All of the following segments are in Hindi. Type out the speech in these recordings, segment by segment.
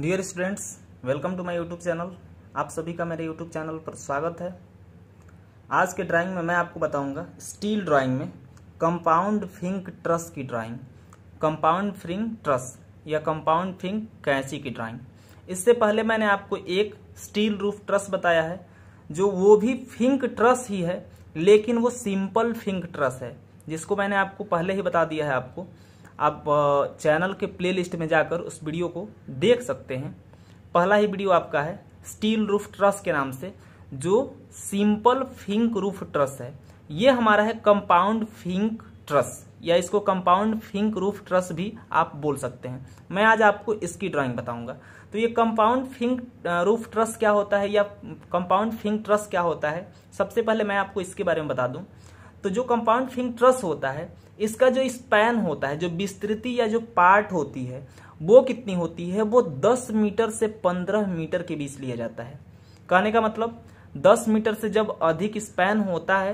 dear students welcome to my YouTube channel आप सभी का मेरे यूट्यूब चैनल पर स्वागत है आज के ड्राइंग में मैं आपको बताऊंगा स्टील ड्राइंग में कंपाउंड फिंक ट्रस की ड्राइंग कंपाउंड फ्रिंग ट्रस या कंपाउंड फिंग कैंची की ड्राइंग इससे पहले मैंने आपको एक स्टील रूफ ट्रस बताया है जो वो भी फिंक ट्रस ही है लेकिन वो सिंपल फिंक ट्रस है जिसको मैंने आपको पहले ही बता दिया है आपको आप चैनल के प्लेलिस्ट में जाकर उस वीडियो को देख सकते हैं पहला ही वीडियो आपका है स्टील रूफ ट्रस के नाम से जो सिंपल फिंक रूफ ट्रस है ये हमारा है कंपाउंड फिंक ट्रस या इसको कंपाउंड फिंक रूफ ट्रस भी आप बोल सकते हैं मैं आज आपको इसकी ड्राइंग बताऊंगा तो ये कंपाउंड फिंक रूफ ट्रस क्या होता है या कंपाउंड फिंक ट्रस क्या होता है सबसे पहले मैं आपको इसके बारे में बता दूं तो जो कंपाउंड फिंक ट्रस होता है इसका जो स्पैन होता है जो विस्तृति या जो पार्ट होती है वो कितनी होती है वो 10 मीटर से 15 मीटर के बीच लिया जाता है कहने का मतलब 10 मीटर से जब अधिक स्पैन होता है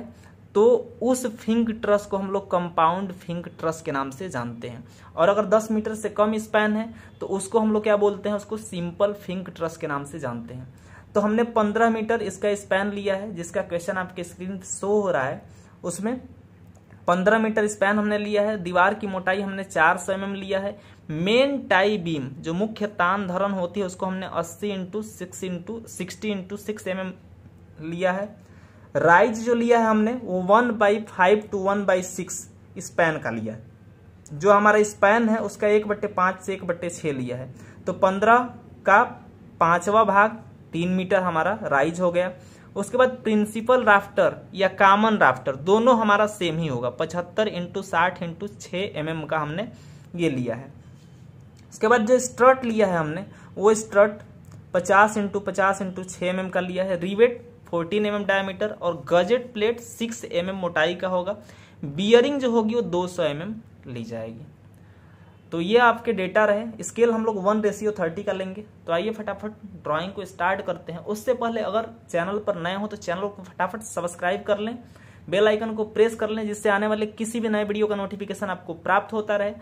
तो उस फिंक ट्रस को हम लोग कंपाउंड फिंक ट्रस के नाम से जानते हैं और अगर 10 मीटर से कम स्पैन है तो उसको हम लोग क्या बोलते हैं उसको सिंपल फिंक ट्रस के नाम से जानते हैं तो हमने 15 मीटर इसका स्पैन लिया है जिसका क्वेश्चन आपके स्क्रीन शो हो रहा है उसमें पंद्रह मीटर स्पैन हमने लिया है दीवार की मोटाई हमने चार सौ एम लिया है मेन टाई बीम जो मुख्य तान धरन होती है उसको हमने अस्सी into six into sixty into six M लिया है राइज जो लिया है हमने वो one by five two one by six span का लिया जो हमारा स्पैन है उसका एक बट्टे पाँच से एक बट्टे छः लिया है तो पंद्रह का पांचवा भाग तीन मीटर हमारा राइज हो गया उसके बाद प्रिंसिपल राफ्टर या कॉमन राफ्टर दोनों हमारा सेम ही होगा पचहत्तर इंटू साठ इंटू छ एम का हमने ये लिया है उसके बाद जो स्ट्रट लिया है हमने वो स्ट्रट पचास इंटू पचास इंटू छ एम का लिया है rivet fourteen M M diameter और gusset plate six M M मोटाई का होगा बियरिंग जो होगी वो दो सौ एम एम ली जाएगी तो ये आपके डेटा रहे स्केल हम लोग वन रेशियो थर्टी का लेंगे तो आइए फटाफट ड्राइंग को स्टार्ट करते हैं उससे पहले अगर चैनल पर नए हो तो चैनल को फटाफट सब्सक्राइब कर लें बेल आइकन को प्रेस कर लें जिससे आने वाले किसी भी नए वीडियो का नोटिफिकेशन आपको प्राप्त होता रहे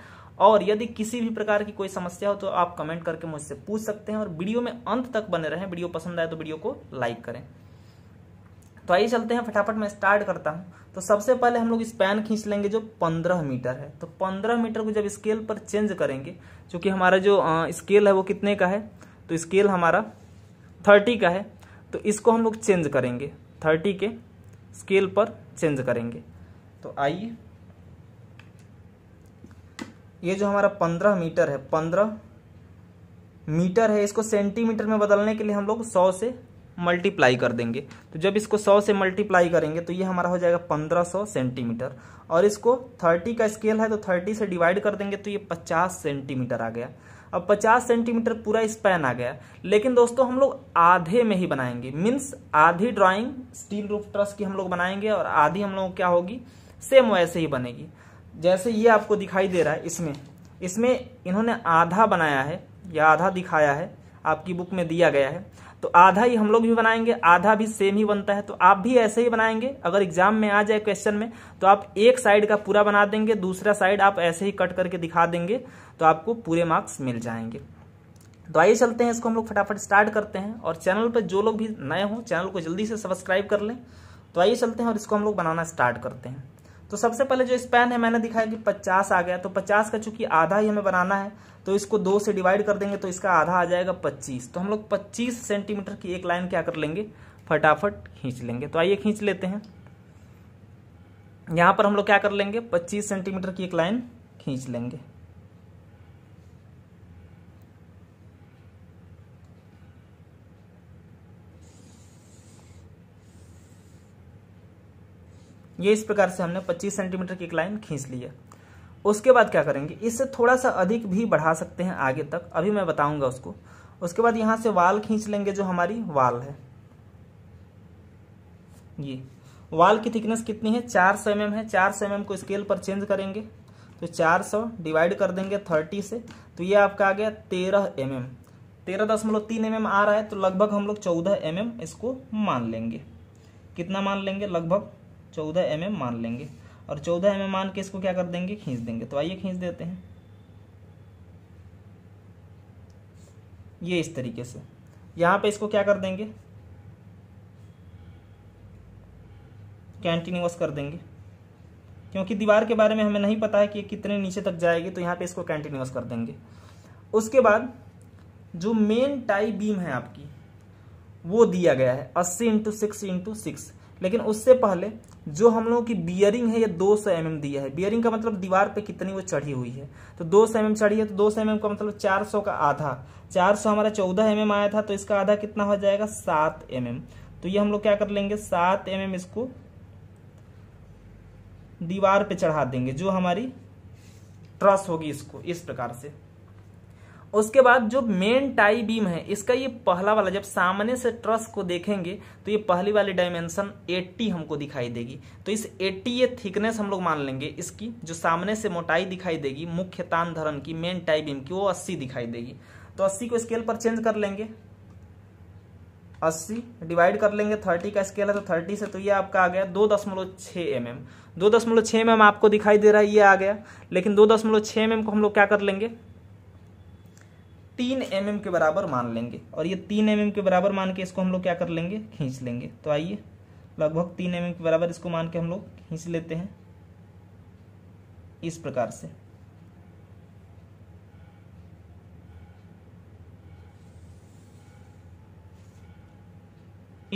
और यदि किसी भी प्रकार की कोई समस्या हो तो आप कमेंट करके मुझसे पूछ सकते हैं और वीडियो में अंत तक बने रहें वीडियो पसंद आए तो वीडियो को लाइक करें तो आइए चलते हैं फटाफट मैं स्टार्ट करता हूँ तो सबसे पहले हम लोग स्पैन खींच लेंगे जो पंद्रह मीटर है तो पंद्रह मीटर को जब स्केल पर चेंज करेंगे चूँकि हमारा जो स्केल है वो कितने का है तो स्केल हमारा थर्टी का है तो इसको हम लोग चेंज करेंगे थर्टी के स्केल पर चेंज करेंगे तो आइए ये जो हमारा पंद्रह मीटर है पंद्रह मीटर है इसको सेंटीमीटर में बदलने के लिए हम लोग सौ से मल्टीप्लाई कर देंगे तो जब इसको सौ से मल्टीप्लाई करेंगे तो ये हमारा हो जाएगा पंद्रह सौ सेंटीमीटर और इसको थर्टी का स्केल है तो थर्टी से डिवाइड कर देंगे तो ये पचास सेंटीमीटर आ गया अब 50 सेंटीमीटर पूरा स्पैन आ गया लेकिन दोस्तों हम लोग आधे में ही बनाएंगे मीन्स आधी ड्राइंग स्टील रूफ ट्रस की हम लोग बनाएंगे और आधी हम लोग क्या होगी सेम वैसे ही बनेगी जैसे ये आपको दिखाई दे रहा है इसमें इसमें इन्होंने आधा बनाया है या आधा दिखाया है आपकी बुक में दिया गया है तो आधा ही हम लोग भी बनाएंगे आधा भी सेम ही बनता है तो आप भी ऐसे ही बनाएंगे अगर एग्जाम में आ जाए क्वेश्चन में तो आप एक साइड का पूरा बना देंगे दूसरा साइड आप ऐसे ही कट करके दिखा देंगे तो आपको पूरे मार्क्स मिल जाएंगे तो आइए चलते हैं इसको हम लोग फटाफट स्टार्ट करते हैं और चैनल पर जो लोग भी नए हों चैनल को जल्दी से सब्सक्राइब कर लें तो आइए चलते हैं और इसको हम लोग बनाना स्टार्ट करते हैं तो सबसे पहले जो स्पैन है मैंने दिखाया कि 50 आ गया तो 50 का चूंकि आधा ही हमें बनाना है तो इसको दो से डिवाइड कर देंगे तो इसका आधा आ जाएगा 25 तो हम लोग 25 सेंटीमीटर की एक लाइन क्या कर लेंगे फटाफट खींच लेंगे तो आइए खींच लेते हैं यहां पर हम लोग क्या कर लेंगे 25 सेंटीमीटर की एक लाइन खींच लेंगे ये इस प्रकार से हमने 25 सेंटीमीटर की एक लाइन खींच ली है उसके बाद क्या करेंगे इससे थोड़ा सा अधिक भी बढ़ा सकते हैं आगे तक अभी मैं बताऊंगा उसको उसके बाद यहाँ से वाल खींच लेंगे जो हमारी वाल है ये वाल की थिकनेस कितनी है चार सौ एम है चार सौ एम को स्केल पर चेंज करेंगे तो चार सौ डिवाइड कर देंगे थर्टी से तो ये आपका आ गया तेरह एम एम तेरह दशमलव तीन एम एम आ रहा है तो लगभग हम लोग चौदह एम एम इसको मान लेंगे कितना मान लेंगे लगभग चौदह एम mm मान लेंगे और चौदह एम mm मान के इसको क्या कर देंगे खींच देंगे तो आइए खींच देते हैं ये इस तरीके से यहाँ पे इसको क्या कर देंगे कैंटिन्यूस कर देंगे क्योंकि दीवार के बारे में हमें नहीं पता है कि कितने नीचे तक जाएगी तो यहाँ पे इसको कैंटिन्यूस कर देंगे उसके बाद जो मेन टाई बीम है आपकी वो दिया गया है अस्सी इंटू सिक्स इंटू सिक्स लेकिन उससे पहले जो हम लोगों की बियरिंग है ये दो सौ एम दिया है बियरिंग का मतलब दीवार पे कितनी वो चढ़ी हुई है तो दो सौ एम चढ़ी है तो दो सौ mm का मतलब चार सौ का आधा चार सौ हमारा चौदह एम आया था तो इसका आधा कितना हो जाएगा सात एम तो ये हम लोग क्या कर लेंगे सात एम इसको दीवार पे चढ़ा देंगे जो हमारी ट्रस होगी इसको इस प्रकार से उसके बाद जो मेन टाई बीम है इसका ये पहला वाला जब सामने से ट्रस को देखेंगे तो ये पहली वाली डायमेंशन 80 हमको दिखाई देगी तो इस 80 ये थिकनेस हम लोग मान लेंगे इसकी जो सामने से मोटाई दिखाई देगी मुख्य तान धरन की मेन टाई बीम की वो 80 दिखाई देगी तो 80 को स्केल पर चेंज कर लेंगे 80 डिवाइड कर लेंगे 30 का स्केल है तो 30 से तो ये आपका आ गया दो दशमलव छः एम एम दो दशमलव छः एम mm आपको दिखाई दे रहा है ये आ गया लेकिन दो दशमलव mm एम एम को हम लोग क्या कर लेंगे तीन एम mm के बराबर मान लेंगे और ये तीन एम mm के बराबर मान के इसको हम लोग क्या कर लेंगे खींच लेंगे तो आइए लगभग तीन एम mm के बराबर इसको मान के हम लोग खींच लेते हैं इस प्रकार से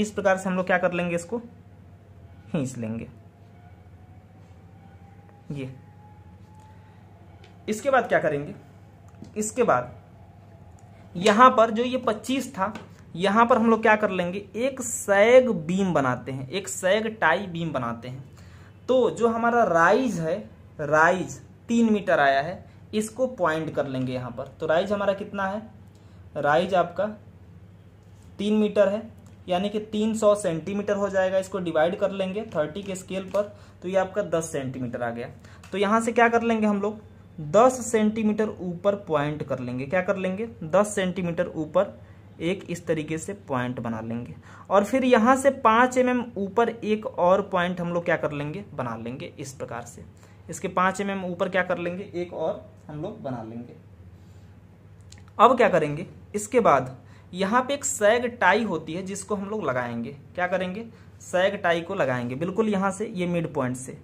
इस प्रकार से हम लोग क्या कर लेंगे इसको खींच लेंगे ये इसके बाद क्या करेंगे इसके बाद यहाँ पर जो ये 25 था यहाँ पर हम लोग क्या कर लेंगे एक सैग बीम बनाते हैं एक सैग टाई बीम बनाते हैं तो जो हमारा राइज है राइज तीन मीटर आया है इसको पॉइंट कर लेंगे यहाँ पर तो राइज हमारा कितना है राइज आपका तीन मीटर है यानी कि 300 सेंटीमीटर हो जाएगा इसको डिवाइड कर लेंगे 30 के स्केल पर तो ये आपका 10 सेंटीमीटर आ गया तो यहाँ से क्या कर लेंगे हम लोग दस सेंटीमीटर ऊपर पॉइंट कर लेंगे क्या कर लेंगे दस सेंटीमीटर ऊपर एक इस तरीके से पॉइंट बना लेंगे और फिर यहां से पांच एम mm ऊपर एक और पॉइंट हम लोग क्या कर लेंगे बना लेंगे इस प्रकार से इसके पांच एम mm ऊपर क्या कर लेंगे एक और हम लोग बना लेंगे अब क्या करेंगे इसके बाद यहाँ पे एक सैग टाई होती है जिसको हम लोग लगाएंगे क्या करेंगे सैग टाई को लगाएंगे बिल्कुल यहाँ से ये मिड पॉइंट से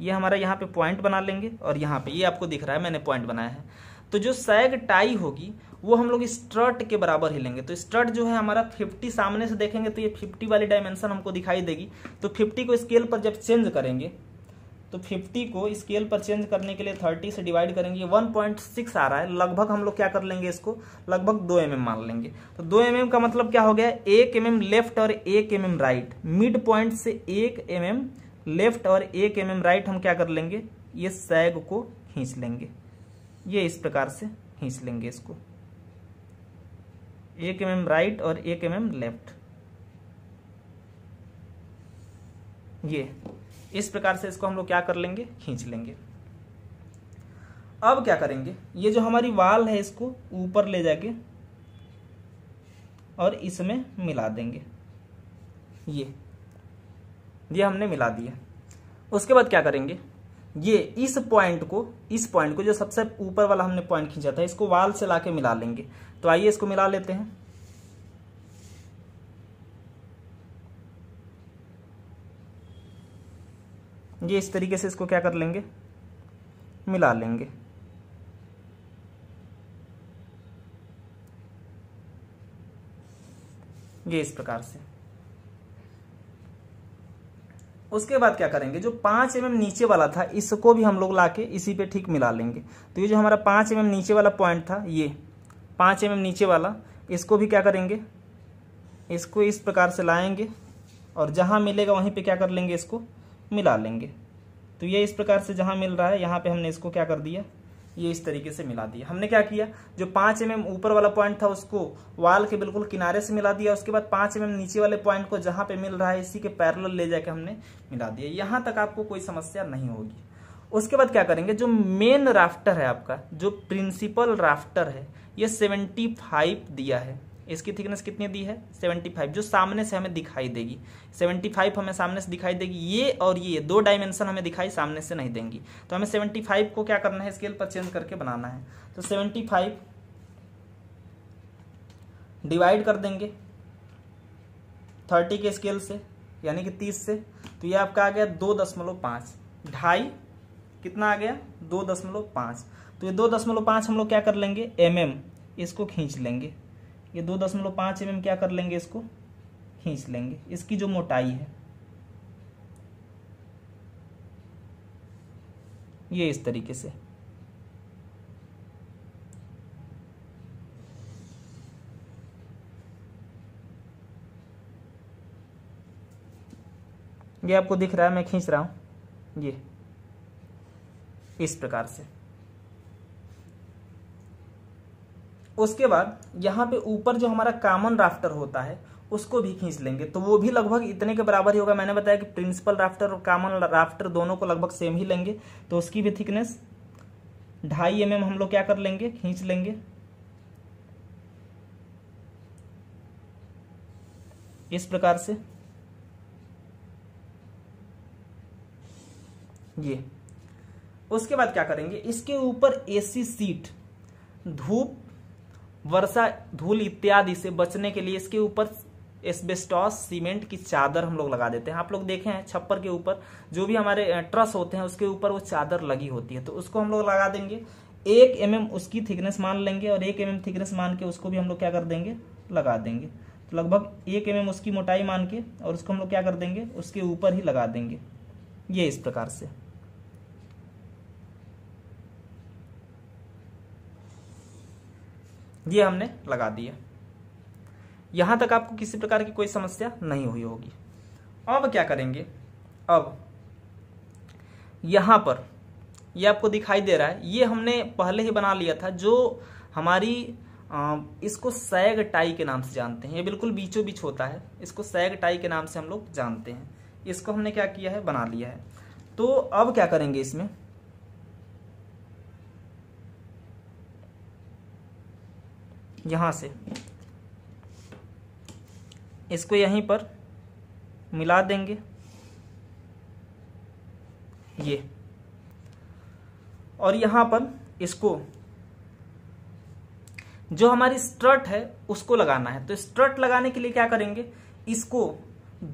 ये हमारा यहाँ पे पॉइंट बना लेंगे और यहाँ पे ये आपको दिख रहा है मैंने पॉइंट बनाया है तो जो सैग टाई होगी वो हम लोग स्ट्रट के बराबर ही लेंगे तो स्ट्रट जो है हमारा 50 सामने से देखेंगे तो ये 50 वाली डायमेंशन हमको दिखाई देगी तो 50 को स्केल पर जब चेंज करेंगे तो 50 को स्केल पर चेंज करने के लिए 30 से डिवाइड करेंगे 1.6 आ रहा है लगभग हम लोग क्या कर लेंगे इसको लगभग दो एम mm मान लेंगे तो दो एम mm का मतलब क्या हो गया एक एम mm लेफ्ट और एक M mm right mid point से एक एम लेफ्ट और एक एम एम राइट हम क्या कर लेंगे ये सैग को खींच लेंगे ये इस प्रकार से खींच लेंगे इसको एक एम एम राइट और एक एम एम लेफ्ट ये इस प्रकार से इसको हम लोग क्या कर लेंगे खींच लेंगे अब क्या करेंगे ये जो हमारी वाल है इसको ऊपर ले जाके और इसमें मिला देंगे ये ये हमने मिला दिया उसके बाद क्या करेंगे ये इस पॉइंट को इस पॉइंट को जो सबसे ऊपर वाला हमने पॉइंट खींचा था इसको वाल से ला के मिला लेंगे तो आइए इसको मिला लेते हैं ये इस तरीके से इसको क्या कर लेंगे मिला लेंगे ये इस प्रकार से उसके बाद क्या करेंगे जो पाँच एम नीचे वाला था इसको भी हम लोग ला के इसी पे ठीक मिला लेंगे तो ये जो हमारा पाँच एम नीचे वाला पॉइंट था ये पाँच एम नीचे वाला इसको भी क्या करेंगे इसको इस प्रकार से लाएंगे और जहाँ मिलेगा वहीं पे क्या कर लेंगे इसको मिला लेंगे तो ये इस प्रकार से जहाँ मिल रहा है यहाँ पे हमने इसको क्या कर दिया ये इस तरीके से मिला दिया हमने क्या किया जो पांच एम mm ऊपर वाला पॉइंट था उसको वाल के बिल्कुल किनारे से मिला दिया उसके बाद पांच एम mm नीचे वाले पॉइंट को जहां पे मिल रहा है इसी के पैरल ले जाके हमने मिला दिया यहां तक आपको कोई समस्या नहीं होगी उसके बाद क्या करेंगे जो मेन राफ्टर है आपका जो प्रिंसिपल राफ्टर है ये सेवेंटी फाइव दिया है इसकी थिकनेस कितनी दी है 75 जो सामने से हमें दिखाई देगी 75 हमें सामने से दिखाई देगी ये और ये दो डायमेंशन हमें दिखाई सामने से नहीं देंगी तो हमें 75 को क्या करना है स्केल पर चेंज करके बनाना है तो 75 डिवाइड कर देंगे 30 के स्केल से यानी कि 30 से तो ये आपका आ गया दो दशमलव पाँच ढाई कितना आ गया दो दशमलव पाँच तो ये दो दशमलव पाँच हम लोग क्या कर लेंगे एम mm, इसको खींच लेंगे ये दो दशमलव पाँच एम क्या कर लेंगे इसको खींच लेंगे इसकी जो मोटाई है ये इस तरीके से ये आपको दिख रहा है मैं खींच रहा हूं ये इस प्रकार से उसके बाद यहाँ पे ऊपर जो हमारा कॉमन राफ्टर होता है उसको भी खींच लेंगे तो वो भी लगभग इतने के बराबर ही होगा मैंने बताया कि प्रिंसिपल राफ्टर और कॉमन राफ्टर दोनों को लगभग सेम ही लेंगे तो उसकी भी थिकनेस ढाई एम mm हम लोग क्या कर लेंगे खींच लेंगे इस प्रकार से ये उसके बाद क्या करेंगे इसके ऊपर एसी सीट धूप वर्षा धूल इत्यादि से बचने के लिए इसके ऊपर एस्बेस्टॉस सीमेंट की चादर हम लोग लगा देते हैं आप लोग देखे हैं छप्पर के ऊपर जो भी हमारे ट्रस होते हैं उसके ऊपर वो चादर लगी होती है तो उसको हम लोग लगा देंगे एक एम mm उसकी थिकनेस मान लेंगे और एक एम mm थिकनेस मान के उसको भी हम लोग क्या कर देंगे लगा देंगे तो लगभग एक एम mm उसकी मोटाई मान के और उसको हम लोग क्या कर देंगे उसके ऊपर ही लगा देंगे ये इस प्रकार से ये हमने लगा दिया यहां तक आपको किसी प्रकार की कोई समस्या नहीं हुई होगी अब क्या करेंगे अब यहाँ पर ये आपको दिखाई दे रहा है ये हमने पहले ही बना लिया था जो हमारी इसको सैग टाई के नाम से जानते हैं ये बिल्कुल बीचों बीच होता है इसको सैग टाई के नाम से हम लोग जानते हैं इसको हमने क्या किया है बना लिया है तो अब क्या करेंगे इसमें यहाँ से इसको यहीं पर मिला देंगे ये और यहाँ पर इसको जो हमारी स्ट्रट है उसको लगाना है तो स्ट्रट लगाने के लिए क्या करेंगे इसको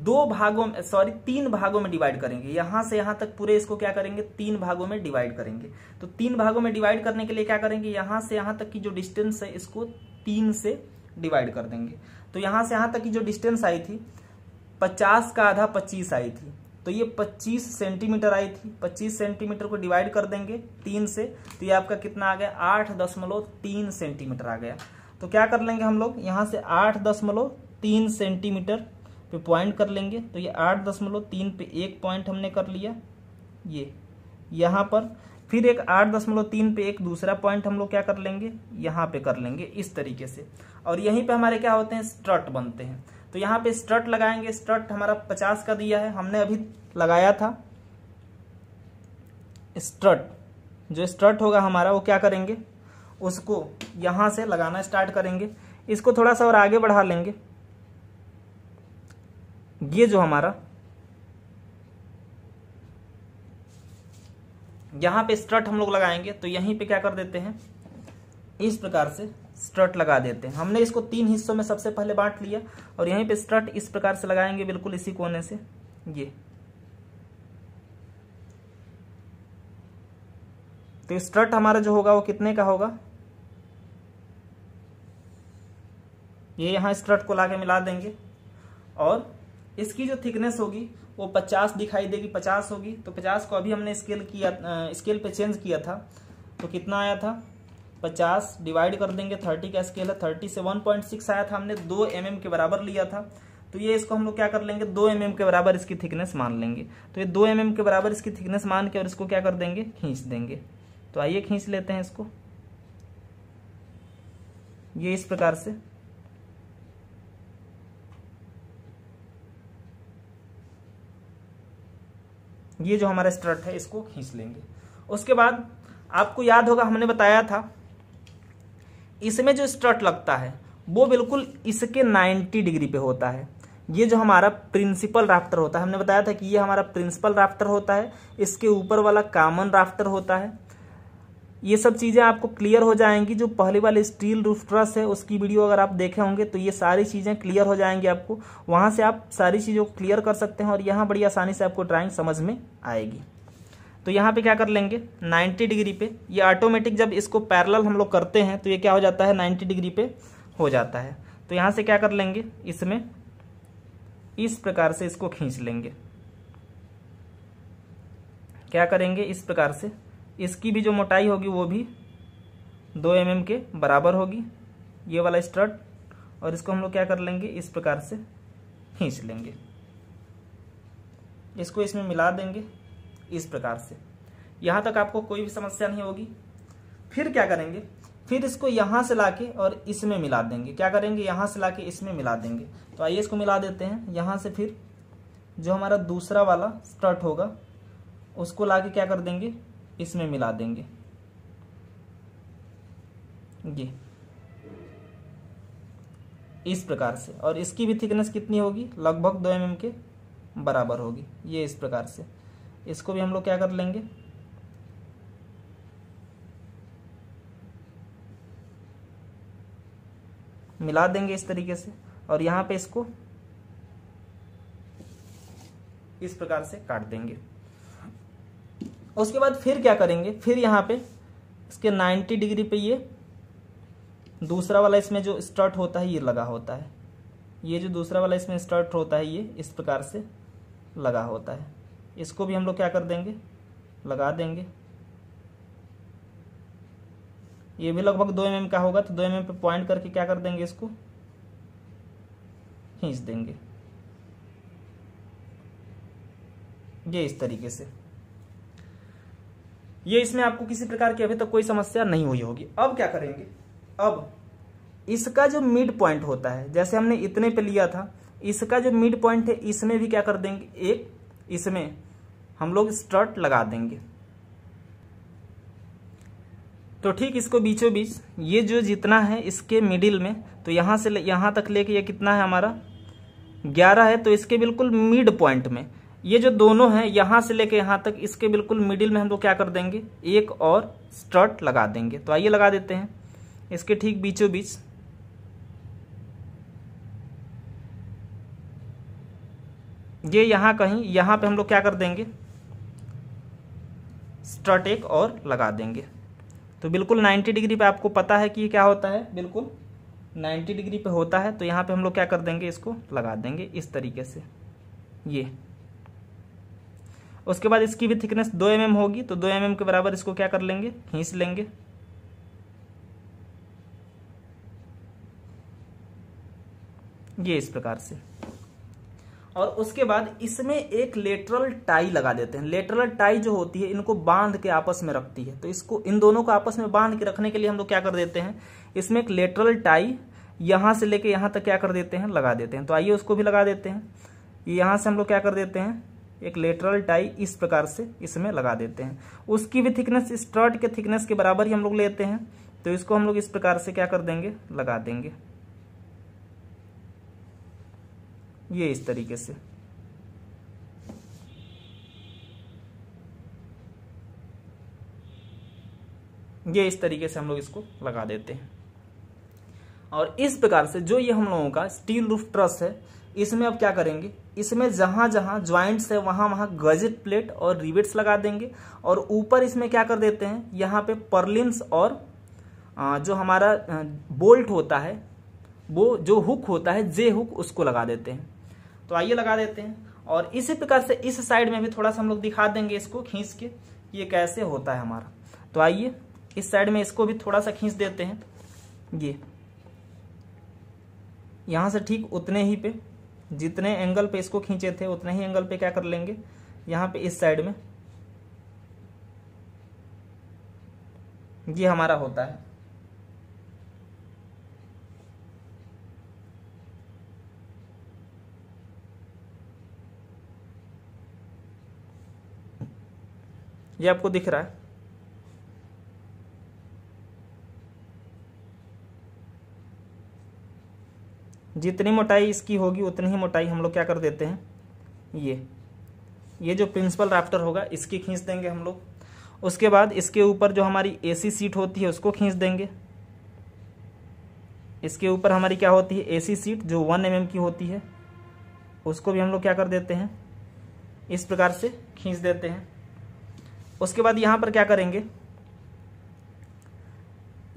दो भागों में सॉरी तीन भागों में डिवाइड करेंगे यहां से यहां तक पूरे इसको क्या करेंगे तीन भागों में डिवाइड करेंगे तो तीन भागों में डिवाइड करने के लिए क्या करेंगे यहां से यहां तक की जो डिस्टेंस है इसको तीन से डिवाइड कर देंगे तो यहां से यहां तक की जो डिस्टेंस आई थी पचास का आधा पच्चीस आई थी तो ये 25 सेंटीमीटर आई थी 25 सेंटीमीटर को डिवाइड कर देंगे तीन से तो ये आपका कितना आ गया आठ दशमलव तीन सेंटीमीटर आ गया तो क्या कर लेंगे हम लोग यहां से आठ दशमलव तीन सेंटीमीटर पे पॉइंट कर लेंगे तो ये आठ दशमलव तीन पे एक पॉइंट हमने कर लिया ये यहां पर फिर एक आठ दशमलव तीन पे एक दूसरा पॉइंट हम लोग क्या कर लेंगे यहाँ पे कर लेंगे इस तरीके से और यहीं पे हमारे क्या होते हैं स्ट्रट बनते हैं तो यहाँ पे स्ट्रट लगाएंगे स्ट्रट हमारा पचास का दिया है हमने अभी लगाया था स्ट्रट जो स्ट्रट होगा हमारा वो क्या करेंगे उसको यहां से लगाना स्टार्ट करेंगे इसको थोड़ा सा और आगे बढ़ा लेंगे ये जो हमारा यहाँ पे स्ट्रट हम लोग लगाएंगे तो यहीं पे क्या कर देते हैं इस प्रकार से स्ट्रट लगा देते हैं हमने इसको तीन हिस्सों में सबसे पहले बांट लिया और यहीं पे स्ट्रट इस प्रकार से लगाएंगे बिल्कुल इसी कोने से ये तो स्ट्रट हमारा जो होगा वो कितने का होगा ये यहाँ स्ट्रट को लाके मिला देंगे और इसकी जो थिकनेस होगी वो पचास दिखाई देगी पचास होगी तो पचास को अभी हमने स्केल किया स्केल पे चेंज किया था तो कितना आया था पचास डिवाइड कर देंगे थर्टी का स्केल है थर्टी से वन पॉइंट सिक्स आया था हमने दो एम mm के बराबर लिया था तो ये इसको हम लोग क्या कर लेंगे दो एम mm के बराबर इसकी थिकनेस मान लेंगे तो ये दो एम mm के बराबर इसकी थिकनेस मान के और इसको क्या कर देंगे खींच देंगे तो आइए खींच लेते हैं इसको ये इस प्रकार से ये जो हमारा स्ट्रट है इसको खींच लेंगे उसके बाद आपको याद होगा हमने बताया था इसमें जो स्ट्रट लगता है वो बिल्कुल इसके 90 डिग्री पे होता है ये जो हमारा प्रिंसिपल राफ्टर होता है हमने बताया था कि ये हमारा प्रिंसिपल राफ्टर होता है इसके ऊपर वाला कॉमन राफ्टर होता है ये सब चीज़ें आपको क्लियर हो जाएंगी जो पहले वाले स्टील रूफ ट्रस है उसकी वीडियो अगर आप देखे होंगे तो ये सारी चीज़ें क्लियर हो जाएंगी आपको वहाँ से आप सारी चीज़ों को क्लियर कर सकते हैं और यहाँ बड़ी आसानी से आपको ड्राइंग समझ में आएगी तो यहाँ पे क्या कर लेंगे 90 डिग्री पे ये ऑटोमेटिक जब इसको पैरल हम लोग करते हैं तो ये क्या हो जाता है नाइन्टी डिग्री पे हो जाता है तो यहाँ से क्या कर लेंगे इसमें इस प्रकार से इसको खींच लेंगे क्या करेंगे इस प्रकार से इसकी भी जो मोटाई होगी वो भी दो एम mm के बराबर होगी ये वाला स्ट्रट और इसको हम लोग क्या कर लेंगे इस प्रकार से खींच लेंगे इसको इसमें मिला देंगे इस प्रकार से यहाँ तक आपको कोई भी समस्या नहीं होगी फिर क्या करेंगे फिर इसको यहाँ से लाके और इसमें मिला देंगे क्या करेंगे यहाँ से लाके इसमें मिला देंगे तो आइए इसको मिला देते हैं यहाँ से फिर जो हमारा दूसरा वाला स्टर्ट होगा उसको लाके क्या कर देंगे इसमें मिला देंगे ये इस प्रकार से और इसकी भी थिकनेस कितनी होगी लगभग दो एम mm के बराबर होगी ये इस प्रकार से इसको भी हम लोग क्या कर लेंगे मिला देंगे इस तरीके से और यहां पे इसको इस प्रकार से काट देंगे उसके बाद फिर क्या करेंगे फिर यहाँ पे इसके 90 डिग्री पे ये दूसरा वाला इसमें जो स्टार्ट होता है ये लगा होता है ये जो दूसरा वाला इसमें स्टार्ट होता है ये इस प्रकार से लगा होता है इसको भी हम लोग क्या कर देंगे लगा देंगे ये भी लगभग दो एम का होगा तो दो एम पे पॉइंट करके क्या कर देंगे इसको खींच देंगे ये इस तरीके से ये इसमें आपको किसी प्रकार की अभी तक तो कोई समस्या नहीं हुई होगी अब क्या करेंगे अब इसका जो मिड पॉइंट होता है जैसे हमने इतने पे लिया था इसका जो मिड पॉइंट है इसमें भी क्या कर देंगे एक इसमें हम लोग स्टर्ट लगा देंगे तो ठीक इसको बीचों बीच ये जो जितना है इसके मिडिल में तो यहां से यहां तक लेके ये कितना है हमारा ग्यारह है तो इसके बिल्कुल मिड पॉइंट में ये जो दोनों हैं यहां से लेके यहां तक इसके बिल्कुल मिडिल में हम लोग क्या कर देंगे एक और स्ट्रट लगा देंगे तो आइए लगा देते हैं इसके ठीक बीचों बीच ये यहां कहीं यहां पे हम लोग क्या कर देंगे स्ट्रट एक और लगा देंगे तो बिल्कुल 90 डिग्री पे आपको पता है कि ये क्या होता है बिल्कुल 90 डिग्री पे होता है तो यहां पे हम लोग क्या कर देंगे इसको लगा देंगे इस तरीके से ये उसके बाद इसकी भी थिकनेस दो एम mm होगी तो दो एम mm के बराबर इसको क्या कर लेंगे खींच लेंगे ये इस प्रकार से और उसके बाद इसमें एक लेटरल टाई लगा देते हैं लेटरल टाई जो होती है इनको बांध के आपस में रखती है तो इसको इन दोनों को आपस में बांध के रखने के लिए हम लोग क्या कर देते हैं इसमें एक लेटरल टाई यहां से लेके यहां तक क्या कर देते हैं लगा देते हैं तो आइए उसको भी लगा देते हैं यहां से हम लोग क्या कर देते हैं एक लेटरल टाई इस प्रकार से इसमें लगा देते हैं उसकी भी थिकनेस स्टर्ट के थिकनेस के बराबर ही हम लोग लेते हैं तो इसको हम लोग इस प्रकार से क्या कर देंगे लगा देंगे ये इस तरीके से ये इस तरीके से हम लोग इसको लगा देते हैं और इस प्रकार से जो ये हम लोगों का स्टील रूफ ट्रस है इसमें अब क्या करेंगे इसमें जहां जहां ज्वाइंट्स है वहां वहां गजेट प्लेट और रिवेट्स लगा देंगे और ऊपर इसमें क्या कर देते हैं यहाँ पे परलिंस और जो हमारा बोल्ट होता है वो जो हुक होता है जे हुक उसको लगा देते हैं तो आइए लगा देते हैं और इसी प्रकार से इस साइड में भी थोड़ा सा हम लोग दिखा देंगे इसको खींच के ये कैसे होता है हमारा तो आइए इस साइड में इसको भी थोड़ा सा खींच देते हैं ये यहां से ठीक उतने ही पे जितने एंगल पे इसको खींचे थे उतने ही एंगल पे क्या कर लेंगे यहाँ पे इस साइड में ये हमारा होता है ये आपको दिख रहा है जितनी मोटाई इसकी होगी उतनी ही मोटाई हम लोग क्या कर देते हैं ये ये जो प्रिंसिपल राफ्टर होगा इसकी खींच देंगे हम लोग उसके बाद इसके ऊपर जो हमारी एसी सीट होती है उसको खींच देंगे इसके ऊपर हमारी क्या होती है एसी सीट जो वन एम की होती है उसको भी हम लोग क्या कर देते हैं इस प्रकार से खींच देते हैं उसके बाद यहाँ पर क्या करेंगे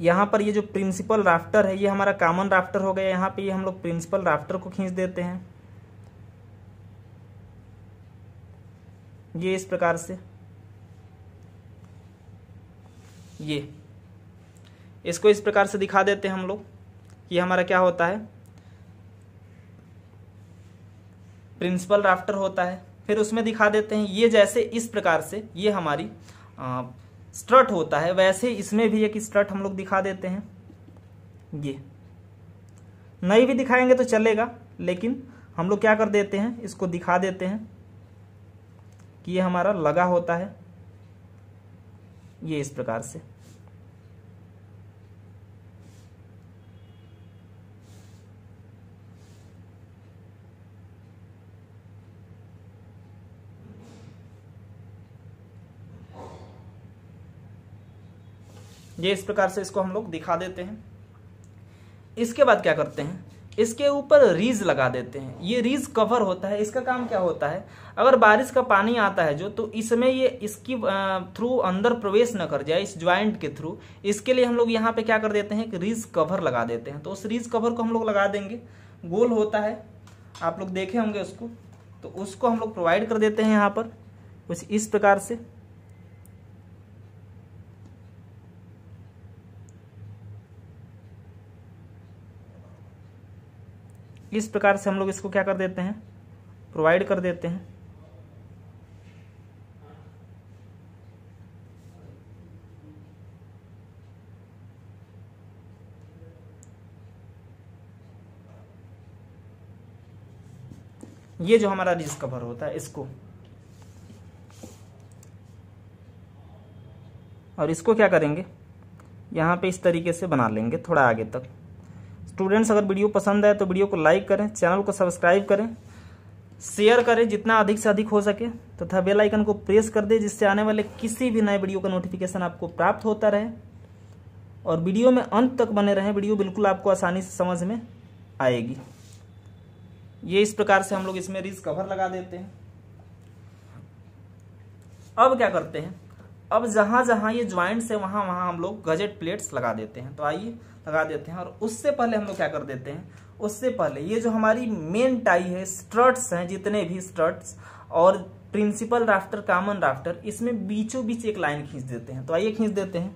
यहाँ पर ये जो प्रिंसिपल राफ्टर है ये हमारा कॉमन राफ्टर हो गया यहाँ पे ये हम लोग प्रिंसिपल राफ्टर को खींच देते हैं ये इस प्रकार से ये इसको इस प्रकार से दिखा देते हैं हम लोग कि हमारा क्या होता है प्रिंसिपल राफ्टर होता है फिर उसमें दिखा देते हैं ये जैसे इस प्रकार से ये हमारी आ, स्ट्रट होता है वैसे इसमें भी एक स्ट्रट हम लोग दिखा देते हैं ये नहीं भी दिखाएंगे तो चलेगा लेकिन हम लोग क्या कर देते हैं इसको दिखा देते हैं कि ये हमारा लगा होता है ये इस प्रकार से ये इस प्रकार से इसको हम लोग दिखा देते हैं इसके बाद क्या करते हैं इसके ऊपर रीज लगा देते हैं ये रीज कवर होता है इसका काम क्या होता है अगर बारिश का पानी आता है जो तो इसमें ये इसकी थ्रू अंदर प्रवेश न कर जाए इस ज्वाइंट के थ्रू इसके लिए हम लोग यहाँ पे क्या कर देते हैं कि रीज कवर लगा देते हैं तो उस रीज कवर को हम लोग लगा देंगे गोल होता है आप लोग देखे होंगे उसको तो उसको हम लोग प्रोवाइड कर देते हैं यहाँ पर कुछ इस प्रकार से इस प्रकार से हम लोग इसको क्या कर देते हैं प्रोवाइड कर देते हैं ये जो हमारा रिज कवर होता है इसको और इसको क्या करेंगे यहां पे इस तरीके से बना लेंगे थोड़ा आगे तक स्टूडेंट्स अगर वीडियो पसंद आए तो वीडियो को लाइक करें चैनल को सब्सक्राइब करें शेयर करें जितना अधिक से अधिक हो सके तथा तो आइकन को प्रेस कर दें जिससे आने वाले किसी भी नए वीडियो का नोटिफिकेशन आपको प्राप्त होता रहे और वीडियो में अंत तक बने रहें वीडियो बिल्कुल आपको आसानी से समझ में आएगी ये इस प्रकार से हम लोग इसमें रिज कवर लगा देते हैं अब क्या करते हैं अब जहां जहां ये ज्वाइंट्स है वहां वहां हम लोग गजेट प्लेट्स लगा देते हैं तो आइए लगा देते हैं और उससे पहले हम लोग क्या कर देते हैं उससे पहले ये जो हमारी मेन टाई है स्ट्रट्स हैं जितने भी स्ट्रट्स और प्रिंसिपल राफ्टर कॉमन राफ्टर इसमें बीचों बीच एक लाइन खींच देते हैं तो आइए खींच देते हैं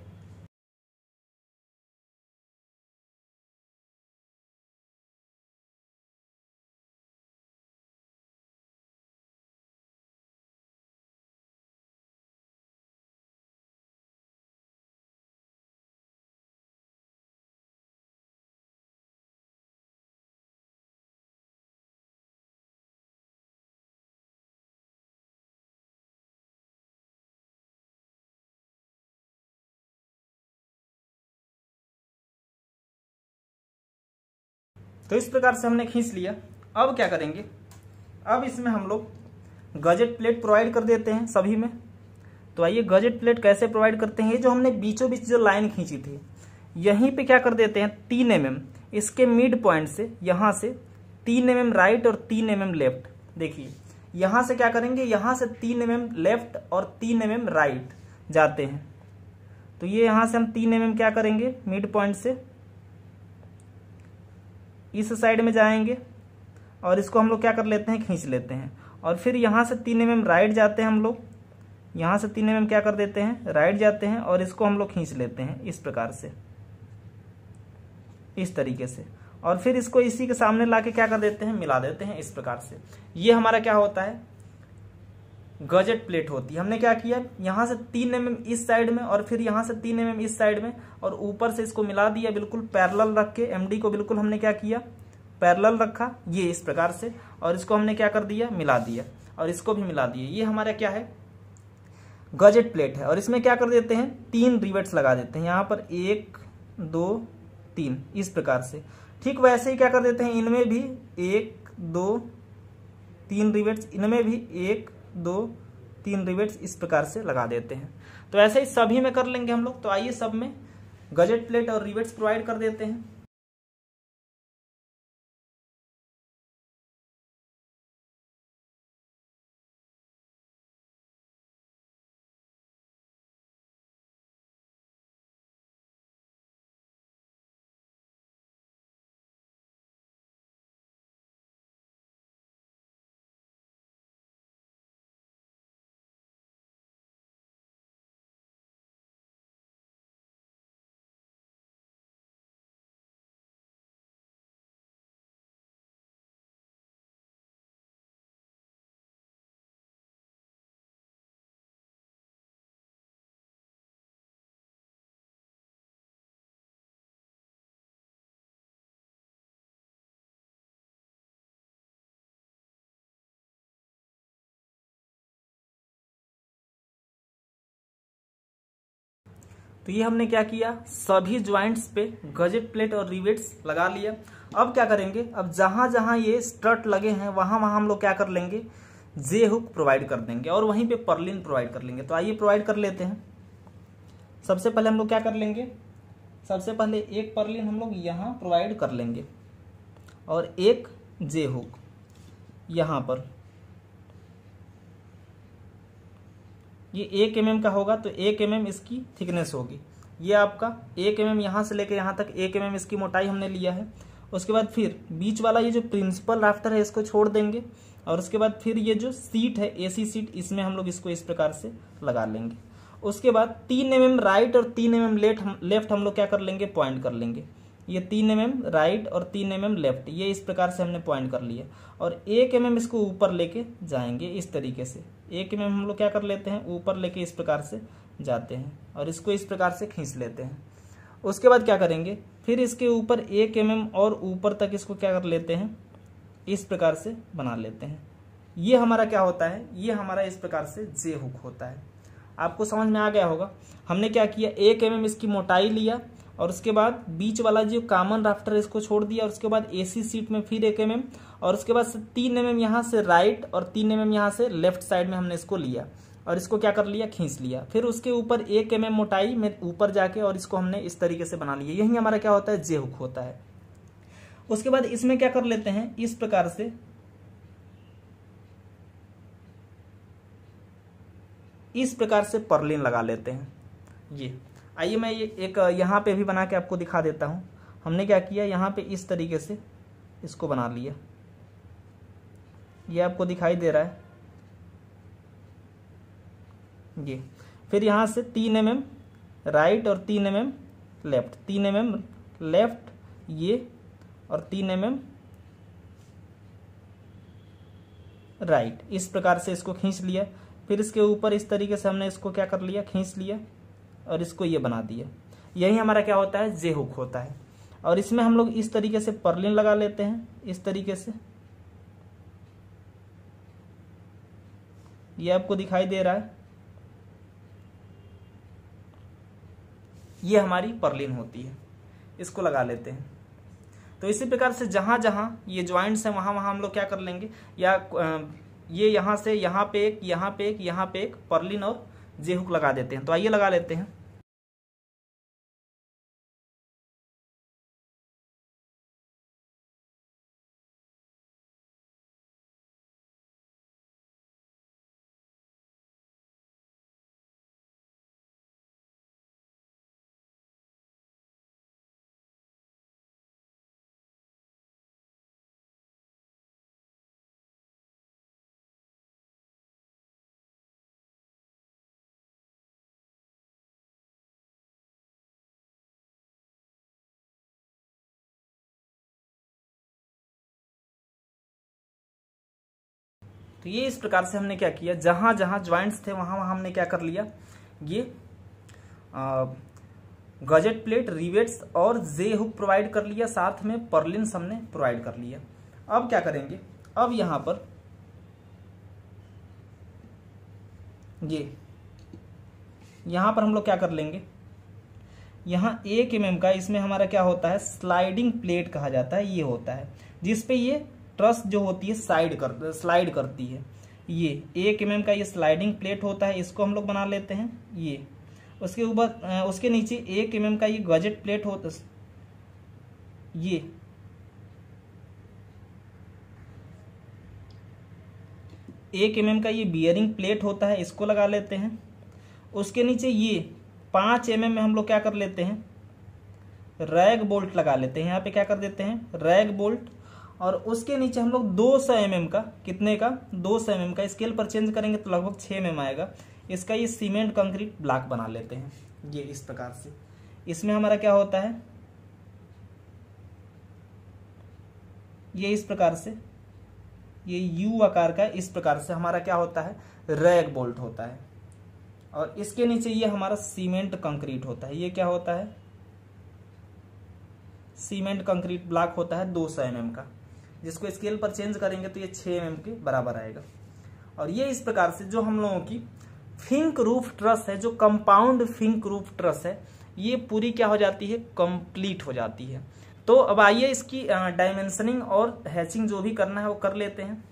तो इस प्रकार से हमने खींच लिया अब क्या करेंगे अब इसमें हम लोग गजेट प्लेट प्रोवाइड कर देते हैं सभी में तो आइए गजेट प्लेट कैसे प्रोवाइड करते हैं ये जो हमने बीचों बीच जो लाइन खींची थी यहीं पे क्या कर देते हैं तीन एम mm, इसके मिड पॉइंट से यहाँ से तीन एम एम राइट और तीन एम एम लेफ्ट देखिए यहाँ से क्या करेंगे यहाँ से तीन एम एम लेफ्ट और तीन एम एम राइट जाते हैं तो ये यहाँ से हम तीन एम एम क्या करेंगे मिड पॉइंट से इस साइड में जाएंगे और इसको हम लोग क्या कर लेते हैं खींच लेते हैं और फिर यहाँ से तीन एम राइट जाते हैं हम लोग यहाँ से तीन एम क्या कर देते हैं राइट जाते हैं और इसको हम लोग खींच लेते हैं इस प्रकार से इस तरीके से और फिर इसको इसी के सामने ला क्या कर देते हैं मिला देते हैं इस प्रकार से ये हमारा क्या होता है गजेट प्लेट होती है हमने क्या किया यहाँ से तीन एम इस साइड में और फिर यहाँ से तीन एम इस साइड में और ऊपर से इसको मिला दिया बिल्कुल पैरल रख के एम को बिल्कुल हमने क्या किया पैरल रखा ये इस प्रकार से और इसको हमने क्या कर दिया मिला दिया और इसको भी मिला दिया ये हमारा क्या है गजेट प्लेट है और इसमें क्या कर देते हैं तीन रिवेट्स लगा देते हैं यहाँ पर एक दो तीन इस प्रकार से ठीक वैसे ही क्या कर देते हैं इनमें भी एक दो तीन रिवेट्स इनमें भी एक दो तीन रिवेट्स इस प्रकार से लगा देते हैं तो ऐसे ही सभी में कर लेंगे हम लोग तो आइए सब में गजेट प्लेट और रिवेट्स प्रोवाइड कर देते हैं तो ये हमने क्या किया सभी ज्वाइंट्स पे गजेट प्लेट और रिवेट्स लगा लिया अब क्या करेंगे अब जहां जहाँ ये स्ट्रट लगे हैं वहां वहां हम लोग क्या कर लेंगे जे हुक प्रोवाइड कर देंगे और वहीं पे परलिन प्रोवाइड कर लेंगे तो आइए प्रोवाइड कर लेते हैं सबसे पहले हम लोग क्या कर लेंगे सबसे पहले एक परलिन हम लोग यहाँ प्रोवाइड कर लेंगे और एक जे हुक यहाँ पर ये एक एम mm का होगा तो एक एम mm इसकी थिकनेस होगी ये आपका एक एम mm एम यहाँ से लेकर यहाँ तक एक एम इसकी मोटाई हमने लिया है उसके बाद फिर बीच वाला ये जो प्रिंसिपल राफ्टर है इसको छोड़ देंगे और उसके बाद फिर ये जो सीट है एसी सीट इसमें हम लोग इसको इस प्रकार से लगा लेंगे उसके बाद तीन एम एम राइट और तीन एम एम लेफ्ट हम लोग क्या कर लेंगे पॉइंट कर लेंगे ये तीन एम एम राइट और तीन एम एम लेफ्ट ये इस प्रकार से हमने पॉइंट कर लिया और एक एम एम इसको ऊपर लेके जाएंगे इस तरीके से एक एम एम हम लोग क्या कर लेते हैं ऊपर लेके इस प्रकार से जाते हैं और इसको इस प्रकार से खींच लेते हैं उसके बाद क्या करेंगे फिर इसके ऊपर एक एम एम और ऊपर तक इसको क्या कर लेते हैं इस प्रकार से बना लेते हैं ये हमारा क्या होता है ये हमारा इस प्रकार से जे हुक होता है आपको समझ में आ गया होगा हमने क्या किया एक एम एम इसकी मोटाई लिया और उसके बाद बीच वाला जो कॉमन राफ्टर है इसको छोड़ दिया और उसके बाद एसी सीट में फिर एक एम एम और उसके बाद तीन एम एम यहाँ से राइट और तीन एम यहाँ से लेफ्ट साइड में हमने इसको लिया और इसको क्या कर लिया खींच लिया फिर उसके ऊपर एक एम मोटाई में ऊपर जाके और इसको हमने इस तरीके से बना लिया यही हमारा क्या होता है जे हुक होता है उसके बाद इसमें क्या कर लेते हैं इस प्रकार से इस प्रकार से परलिन लगा लेते हैं ये आइए मैं ये एक यहाँ पे भी बना के आपको दिखा देता हूँ हमने क्या किया यहाँ पे इस तरीके से इसको बना लिया ये आपको दिखाई दे रहा है ये फिर यहाँ से तीन एम एम राइट और तीन एम एम लेफ्ट तीन एम एम लेफ्ट ये और तीन एम एम राइट इस प्रकार से इसको खींच लिया फिर इसके ऊपर इस तरीके से हमने इसको क्या कर लिया खींच लिया और इसको ये बना दिए यही हमारा क्या होता है हुक होता है और इसमें हम लोग इस तरीके से पर्लिन लगा लेते हैं इस तरीके से ये आपको दिखाई दे रहा है ये हमारी पर्लिन होती है इसको लगा लेते हैं तो इसी प्रकार से जहां जहां ये ज्वाइंट्स हैं वहां वहां हम लोग क्या कर लेंगे या ये यहां से यहां पे एक यहां पे एक यहां पे एक पर्लिन और जेहुक लगा देते हैं तो आइए लगा लेते हैं तो ये इस प्रकार से हमने क्या किया जहां जहां ज्वाइंट्स थे वहां वहां हमने क्या कर लिया ये गजेट प्लेट रिवेट्स और जे हुक प्रोवाइड कर लिया साथ में पर्लिन्स हमने प्रोवाइड कर लिया अब क्या करेंगे अब यहां पर ये यहां पर हम लोग क्या कर लेंगे यहां एक एम का इसमें हमारा क्या होता है स्लाइडिंग प्लेट कहा जाता है ये होता है जिसपे ये ट्रस जो होती है साइड कर स्लाइड करती है ये एक एम mm का ये स्लाइडिंग प्लेट होता है इसको हम लोग बना लेते हैं ये उसके ऊपर उसके नीचे एक एम mm का ये गजेट प्लेट होता ये एक एम mm का ये बियरिंग प्लेट होता है इसको लगा लेते हैं उसके नीचे ये पांच एम में हम लोग क्या कर लेते हैं रैग बोल्ट लगा लेते हैं यहाँ पे क्या कर देते हैं रैग बोल्ट और उसके नीचे हम लोग दो सौ एम का कितने का दो सौ एम का स्केल पर चेंज करेंगे तो लगभग छः एम आएगा इसका ये सीमेंट कंक्रीट ब्लॉक बना लेते हैं ये इस प्रकार से इसमें हमारा क्या होता है ये इस प्रकार से ये यू आकार का इस प्रकार से हमारा क्या होता है रैग बोल्ट होता है और इसके नीचे ये हमारा सीमेंट कंक्रीट होता है ये क्या होता है सीमेंट कंक्रीट ब्लॉक होता है दो सौ एम का जिसको स्केल पर चेंज करेंगे तो ये छः एम के बराबर आएगा और ये इस प्रकार से जो हम लोगों की फिंक रूफ ट्रस है जो कंपाउंड फिंक रूफ ट्रस है ये पूरी क्या हो जाती है कंप्लीट हो जाती है तो अब आइए इसकी डायमेंशनिंग और हैचिंग जो भी करना है वो कर लेते हैं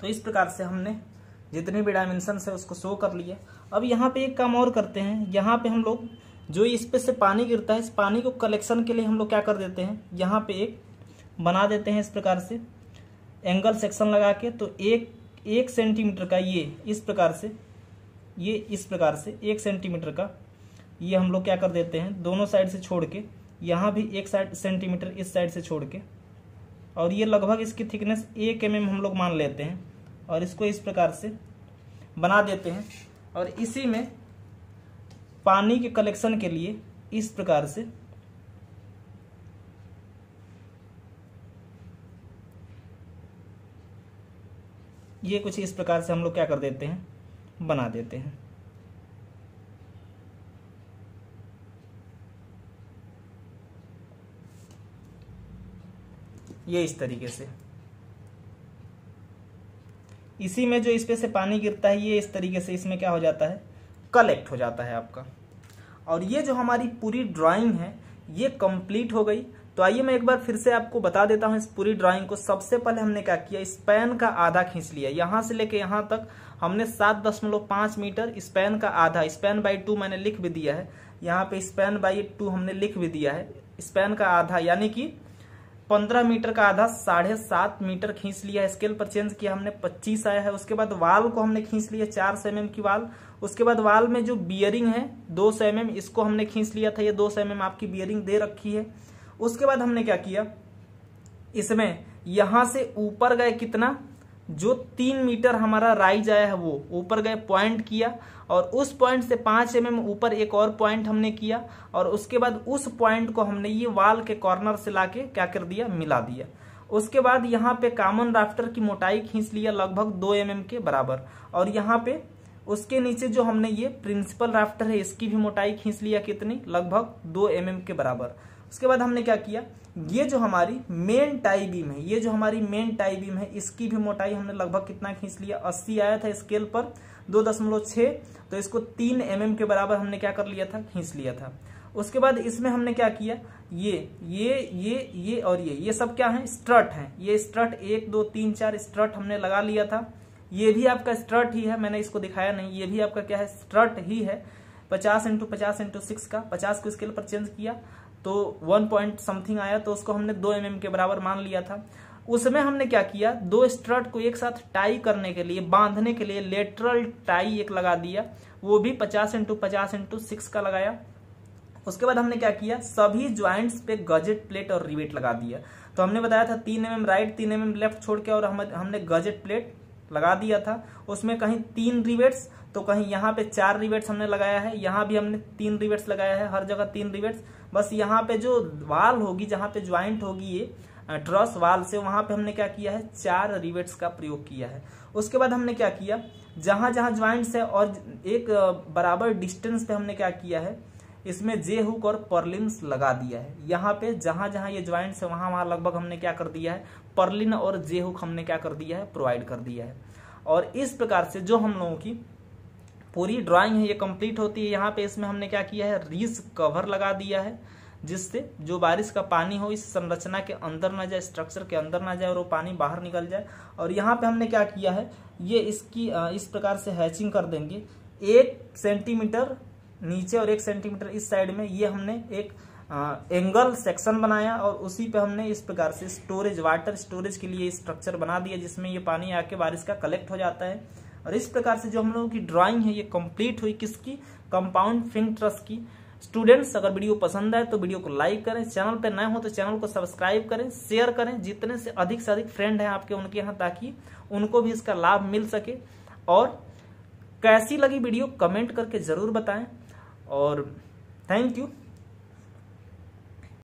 तो इस प्रकार से हमने जितने भी डायमेंशन है उसको शो कर लिया अब यहाँ पे एक काम और करते हैं यहाँ पे हम लोग जो इस पे से पानी गिरता है इस पानी को कलेक्शन के लिए हम लोग क्या कर देते हैं यहाँ पे एक बना देते हैं इस प्रकार से एंगल सेक्शन लगा के तो एक एक सेंटीमीटर का ये इस प्रकार से ये इस प्रकार से एक सेंटीमीटर का ये हम लोग क्या कर देते हैं दोनों साइड से छोड़ के यहाँ भी एक साइड सेंटीमीटर इस साइड से छोड़ के और ये लगभग इसकी थिकनेस एक एम mm हम लोग मान लेते हैं और इसको इस प्रकार से बना देते हैं और इसी में पानी के कलेक्शन के लिए इस प्रकार से ये कुछ इस प्रकार से हम लोग क्या कर देते हैं बना देते हैं ये इस तरीके से इसी में जो इस पे से पानी गिरता है ये इस तरीके से इसमें क्या हो जाता है कलेक्ट हो जाता है आपका और ये जो हमारी पूरी ड्राइंग है ये कंप्लीट हो गई तो आइए मैं एक बार फिर से आपको बता देता हूं इस पूरी ड्राइंग को सबसे पहले हमने क्या किया स्पैन का आधा खींच लिया यहां से लेके यहां तक हमने सात दशमलव पांच मीटर स्पैन का आधा स्पैन बाई टू मैंने लिख भी दिया है यहाँ पे स्पैन बाई टू हमने लिख भी दिया है स्पैन का आधा यानी कि पंद्रह मीटर का आधा साढ़े सात मीटर खींच लिया स्केल पर चेंज किया हमने पच्चीस आया है उसके बाद वाल को हमने खींच लिया चार सौ एम की वाल उसके बाद वाल में जो बियरिंग है दो सौ एम इसको हमने खींच लिया था ये दो सौ एम आपकी बियरिंग दे रखी है उसके बाद हमने क्या किया इसमें यहां से ऊपर गए कितना जो तीन मीटर हमारा राइज आया है वो ऊपर गए पॉइंट किया और उस पॉइंट से पाँच एम ऊपर एक और पॉइंट हमने किया और उसके बाद उस पॉइंट को हमने ये वाल के कॉर्नर से लाके क्या कर दिया मिला दिया उसके बाद यहाँ पे कामन राफ्टर की मोटाई खींच लिया लगभग दो एम mm के बराबर और यहाँ पे उसके नीचे जो हमने ये प्रिंसिपल राफ्टर है इसकी भी मोटाई खींच लिया कितनी लगभग दो एम mm के बराबर उसके बाद हमने क्या किया ये जो हमारी मेन टाई बीम है ये जो हमारी मेन टाई बीम है इसकी भी मोटाई हमने लगभग कितना खींच लिया अस्सी आया था स्केल पर दो दशमलव छः तो इसको तीन एम mm के बराबर हमने क्या कर लिया था खींच लिया था उसके बाद इसमें हमने क्या किया ये ये ये ये और ये ये सब क्या है स्ट्रट है ये स्ट्रट एक दो तीन चार स्ट्रट हमने लगा लिया था ये भी आपका स्ट्रट ही है मैंने इसको दिखाया नहीं ये भी आपका क्या है स्ट्रट ही है पचास इंटू पचास इंटू सिक्स का पचास को स्केल पर चेंज किया तो वन पॉइंट समथिंग आया तो उसको हमने दो एम mm के बराबर मान लिया था उसमें हमने क्या किया दो स्ट्रट को एक साथ टाई करने के लिए बांधने के लिए लेटरल टाई एक लगा दिया वो भी पचास इंटू पचास इंटू सिक्स का लगाया उसके बाद हमने क्या किया सभी ज्वाइंट्स पे गजेट प्लेट और रिवेट लगा दिया तो हमने बताया था तीन एम mm राइट तीन एम mm लेफ्ट छोड़ के और हम, हमने गजेट प्लेट लगा दिया था उसमें कहीं तीन रिवेट्स तो कहीं यहाँ पे चार रिवेट्स हमने लगाया है यहाँ भी हमने तीन रिवेट्स लगाया है हर जगह तीन रिवेट्स बस यहाँ पे जो वाल होगी जहाँ पे ज्वाइंट होगी ये ट्रस वाल से वहाँ पे हमने क्या किया है चार रिवेट्स का प्रयोग किया है उसके बाद हमने क्या किया जहाँ जहाँ ज्वाइंट्स है और एक बराबर डिस्टेंस पे हमने क्या किया है इसमें जे हुक और पर्लिन्स लगा दिया है यहाँ पे जहाँ जहाँ ये ज्वाइंट्स है वहाँ वहाँ लगभग हमने क्या कर दिया है पर्लिन और जे हुक हमने क्या कर दिया है प्रोवाइड कर दिया है और इस प्रकार से जो हम लोगों की पूरी ड्राइंग है ये कंप्लीट होती है यहाँ पे इसमें हमने क्या किया है रीस कवर लगा दिया है जिससे जो बारिश का पानी हो इस संरचना के अंदर ना जाए स्ट्रक्चर के अंदर ना जाए और वो पानी बाहर निकल जाए और यहाँ पे हमने क्या किया है ये इसकी इस प्रकार से हैचिंग कर देंगे एक सेंटीमीटर नीचे और एक सेंटीमीटर इस साइड में ये हमने एक एंगल सेक्शन बनाया और उसी पे हमने इस प्रकार से स्टोरेज वाटर स्टोरेज के लिए स्ट्रक्चर बना दिया जिसमें ये पानी आके बारिश का कलेक्ट हो जाता है और इस प्रकार से जो हम लोगों की ड्राइंग है ये कंप्लीट हुई किसकी कंपाउंड फिंग ट्रस्ट की स्टूडेंट्स अगर वीडियो पसंद आए तो वीडियो को लाइक करें चैनल पर नए हो तो चैनल को सब्सक्राइब करें शेयर करें जितने से अधिक से अधिक फ्रेंड हैं आपके उनके यहाँ ताकि उनको भी इसका लाभ मिल सके और कैसी लगी वीडियो कमेंट करके ज़रूर बताएं और थैंक यू